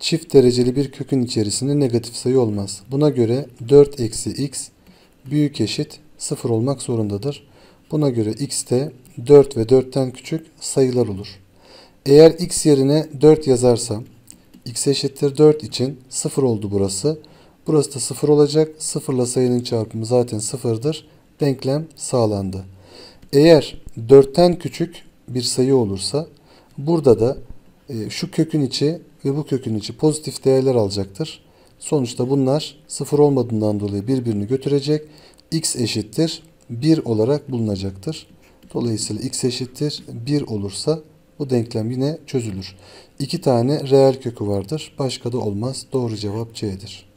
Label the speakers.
Speaker 1: çift dereceli bir kökün içerisinde negatif sayı olmaz. Buna göre 4 eksi x büyük eşit 0 olmak zorundadır. Buna göre x de 4 ve 4'ten küçük sayılar olur. Eğer x yerine 4 yazarsam x eşittir 4 için 0 oldu burası. Burası da 0 olacak. 0 ile sayının çarpımı zaten 0'dır. Denklem sağlandı. Eğer 4'ten küçük bir sayı olursa burada da e, şu kökün içi ve bu kökün içi pozitif değerler alacaktır. Sonuçta bunlar sıfır olmadığından dolayı birbirini götürecek. x eşittir 1 olarak bulunacaktır. Dolayısıyla x eşittir 1 olursa bu denklem yine çözülür. İki tane reel kökü vardır. Başka da olmaz. Doğru cevap C'dir.